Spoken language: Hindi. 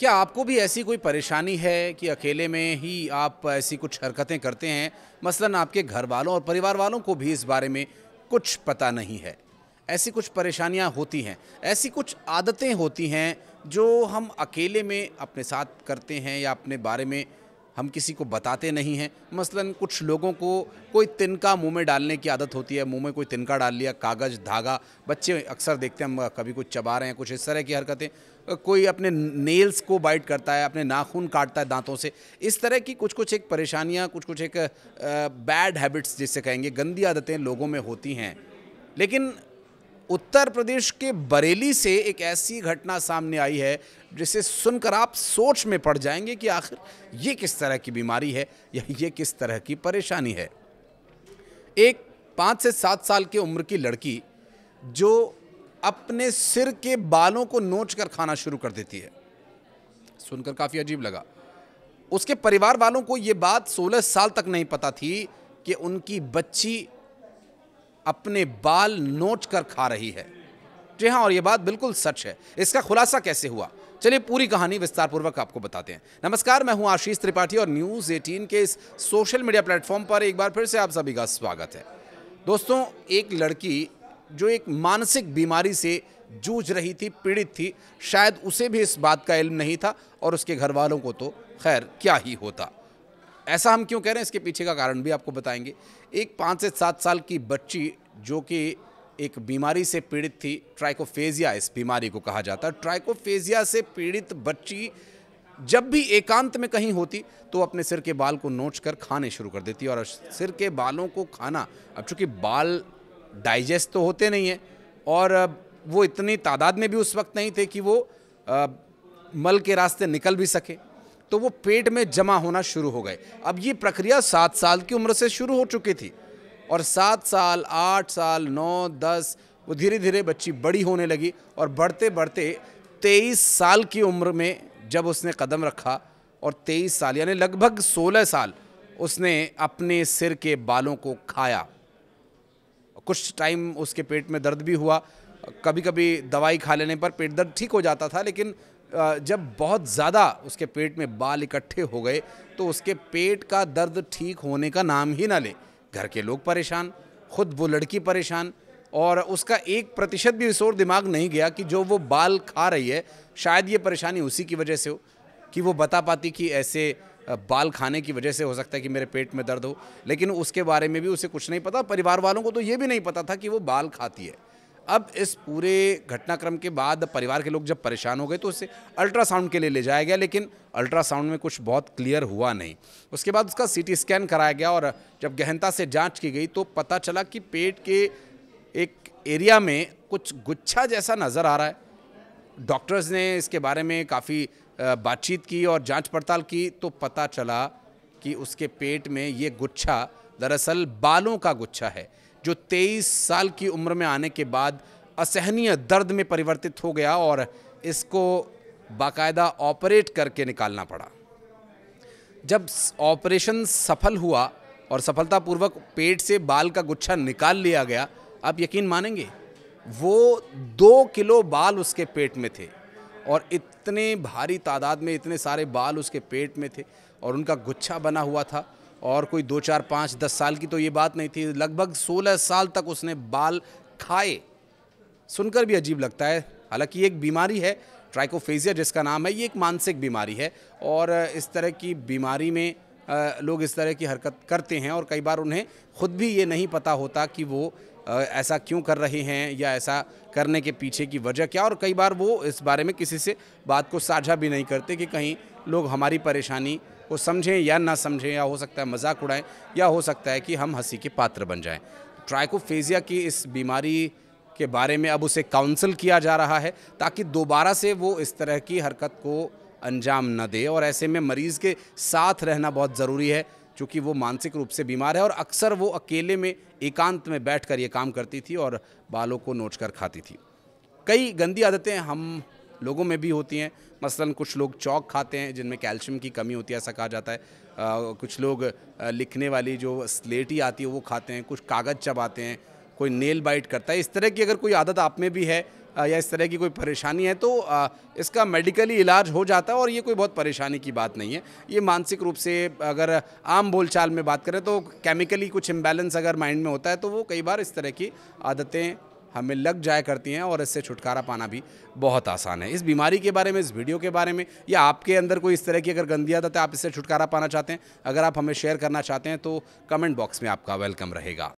क्या आपको भी ऐसी कोई परेशानी है कि अकेले में ही आप ऐसी कुछ हरकतें करते हैं मसलन आपके घर वालों और परिवार वालों को भी इस बारे में कुछ पता नहीं है ऐसी कुछ परेशानियां होती हैं ऐसी कुछ आदतें होती हैं जो हम अकेले में अपने साथ करते हैं या अपने बारे में हम किसी को बताते नहीं हैं मसलन कुछ लोगों को कोई तिनका मुंह में डालने की आदत होती है मुंह में कोई तिनका डाल लिया कागज़ धागा बच्चे अक्सर देखते हैं हम कभी कुछ चबा रहे हैं कुछ इस तरह की हरकतें कोई अपने नेल्स को बाइट करता है अपने नाखून काटता है दांतों से इस तरह की कुछ कुछ एक परेशानियाँ कुछ कुछ एक बैड हैबिट्स जिससे कहेंगे गंदी आदतें लोगों में होती हैं लेकिन उत्तर प्रदेश के बरेली से एक ऐसी घटना सामने आई है जिसे सुनकर आप सोच में पड़ जाएंगे कि आखिर ये किस तरह की बीमारी है या ये किस तरह की परेशानी है एक पाँच से सात साल की उम्र की लड़की जो अपने सिर के बालों को नोच कर खाना शुरू कर देती है सुनकर काफ़ी अजीब लगा उसके परिवार वालों को ये बात 16 साल तक नहीं पता थी कि उनकी बच्ची अपने बाल नोच कर खा रही है जी हाँ और ये बात बिल्कुल सच है इसका खुलासा कैसे हुआ चलिए पूरी कहानी विस्तारपूर्वक आपको बताते हैं नमस्कार मैं हूँ आशीष त्रिपाठी और न्यूज़ एटीन के इस सोशल मीडिया प्लेटफॉर्म पर एक बार फिर से आप सभी का स्वागत है दोस्तों एक लड़की जो एक मानसिक बीमारी से जूझ रही थी पीड़ित थी शायद उसे भी इस बात का इल्म नहीं था और उसके घर वालों को तो खैर क्या ही होता ऐसा हम क्यों कह रहे हैं इसके पीछे का कारण भी आपको बताएंगे एक पाँच से सात साल की बच्ची जो कि एक बीमारी से पीड़ित थी ट्राइकोफेजिया इस बीमारी को कहा जाता है ट्राइकोफेजिया से पीड़ित बच्ची जब भी एकांत में कहीं होती तो अपने सिर के बाल को नोच कर खाने शुरू कर देती और सिर के बालों को खाना अब चूँकि बाल डाइजेस्ट तो होते नहीं हैं और वो इतनी तादाद में भी उस वक्त नहीं थे कि वो आ, मल के रास्ते निकल भी सके तो वो पेट में जमा होना शुरू हो गए अब ये प्रक्रिया सात साल की उम्र से शुरू हो चुकी थी और सात साल आठ साल नौ दस वो धीरे धीरे बच्ची बड़ी होने लगी और बढ़ते बढ़ते तेईस साल की उम्र में जब उसने कदम रखा और तेईस साल यानी लगभग सोलह साल उसने अपने सिर के बालों को खाया कुछ टाइम उसके पेट में दर्द भी हुआ कभी कभी दवाई खा लेने पर पेट दर्द ठीक हो जाता था लेकिन जब बहुत ज़्यादा उसके पेट में बाल इकट्ठे हो गए तो उसके पेट का दर्द ठीक होने का नाम ही ना ले घर के लोग परेशान खुद वो लड़की परेशान और उसका एक प्रतिशत भी शोर दिमाग नहीं गया कि जो वो बाल खा रही है शायद ये परेशानी उसी की वजह से हो कि वो बता पाती कि ऐसे बाल खाने की वजह से हो सकता है कि मेरे पेट में दर्द हो लेकिन उसके बारे में भी उसे कुछ नहीं पता परिवार वालों को तो ये भी नहीं पता था कि वो बाल खाती है अब इस पूरे घटनाक्रम के बाद परिवार के लोग जब परेशान हो गए तो उसे अल्ट्रासाउंड के लिए ले जाया गया लेकिन अल्ट्रासाउंड में कुछ बहुत क्लियर हुआ नहीं उसके बाद उसका सीटी स्कैन कराया गया और जब गहनता से जांच की गई तो पता चला कि पेट के एक एरिया में कुछ गुच्छा जैसा नज़र आ रहा है डॉक्टर्स ने इसके बारे में काफ़ी बातचीत की और जाँच पड़ताल की तो पता चला कि उसके पेट में ये गुच्छा दरअसल बालों का गुच्छा है जो 23 साल की उम्र में आने के बाद असहनीय दर्द में परिवर्तित हो गया और इसको बाकायदा ऑपरेट करके निकालना पड़ा जब ऑपरेशन सफल हुआ और सफलतापूर्वक पेट से बाल का गुच्छा निकाल लिया गया आप यकीन मानेंगे वो दो किलो बाल उसके पेट में थे और इतने भारी तादाद में इतने सारे बाल उसके पेट में थे और उनका गुच्छा बना हुआ था और कोई दो चार पाँच दस साल की तो ये बात नहीं थी लगभग सोलह साल तक उसने बाल खाए सुनकर भी अजीब लगता है हालांकि एक बीमारी है ट्राइकोफेजिया जिसका नाम है ये एक मानसिक बीमारी है और इस तरह की बीमारी में लोग इस तरह की हरकत करते हैं और कई बार उन्हें खुद भी ये नहीं पता होता कि वो ऐसा क्यों कर रहे हैं या ऐसा करने के पीछे की वजह क्या और कई बार वो इस बारे में किसी से बात को साझा भी नहीं करते कि कहीं लोग हमारी परेशानी वो समझें या ना समझें या हो सकता है मजाक उड़ाएं या हो सकता है कि हम हंसी के पात्र बन जाएं ट्राइकोफेजिया की इस बीमारी के बारे में अब उसे काउंसिल किया जा रहा है ताकि दोबारा से वो इस तरह की हरकत को अंजाम न दे और ऐसे में मरीज़ के साथ रहना बहुत ज़रूरी है चूँकि वो मानसिक रूप से बीमार है और अक्सर वो अकेले में एकांत में बैठ कर ये काम करती थी और बालों को नोच कर खाती थी कई गंदी आदतें हम लोगों में भी होती हैं मसलन कुछ लोग चौक खाते हैं जिनमें कैल्शियम की कमी होती है ऐसा कहा जाता है आ, कुछ लोग लिखने वाली जो स्लेटी आती है वो खाते हैं कुछ कागज़ चबाते हैं कोई नेल बाइट करता है इस तरह की अगर कोई आदत आप में भी है या इस तरह की कोई परेशानी है तो इसका मेडिकली इलाज हो जाता है और ये कोई बहुत परेशानी की बात नहीं है ये मानसिक रूप से अगर आम बोलचाल में बात करें तो केमिकली कुछ इम्बैलेंस अगर माइंड में होता है तो वो कई बार इस तरह की आदतें हमें लग जाया करती हैं और इससे छुटकारा पाना भी बहुत आसान है इस बीमारी के बारे में इस वीडियो के बारे में या आपके अंदर कोई इस तरह की अगर गंदी आदत है आप इससे छुटकारा पाना चाहते हैं अगर आप हमें शेयर करना चाहते हैं तो कमेंट बॉक्स में आपका वेलकम रहेगा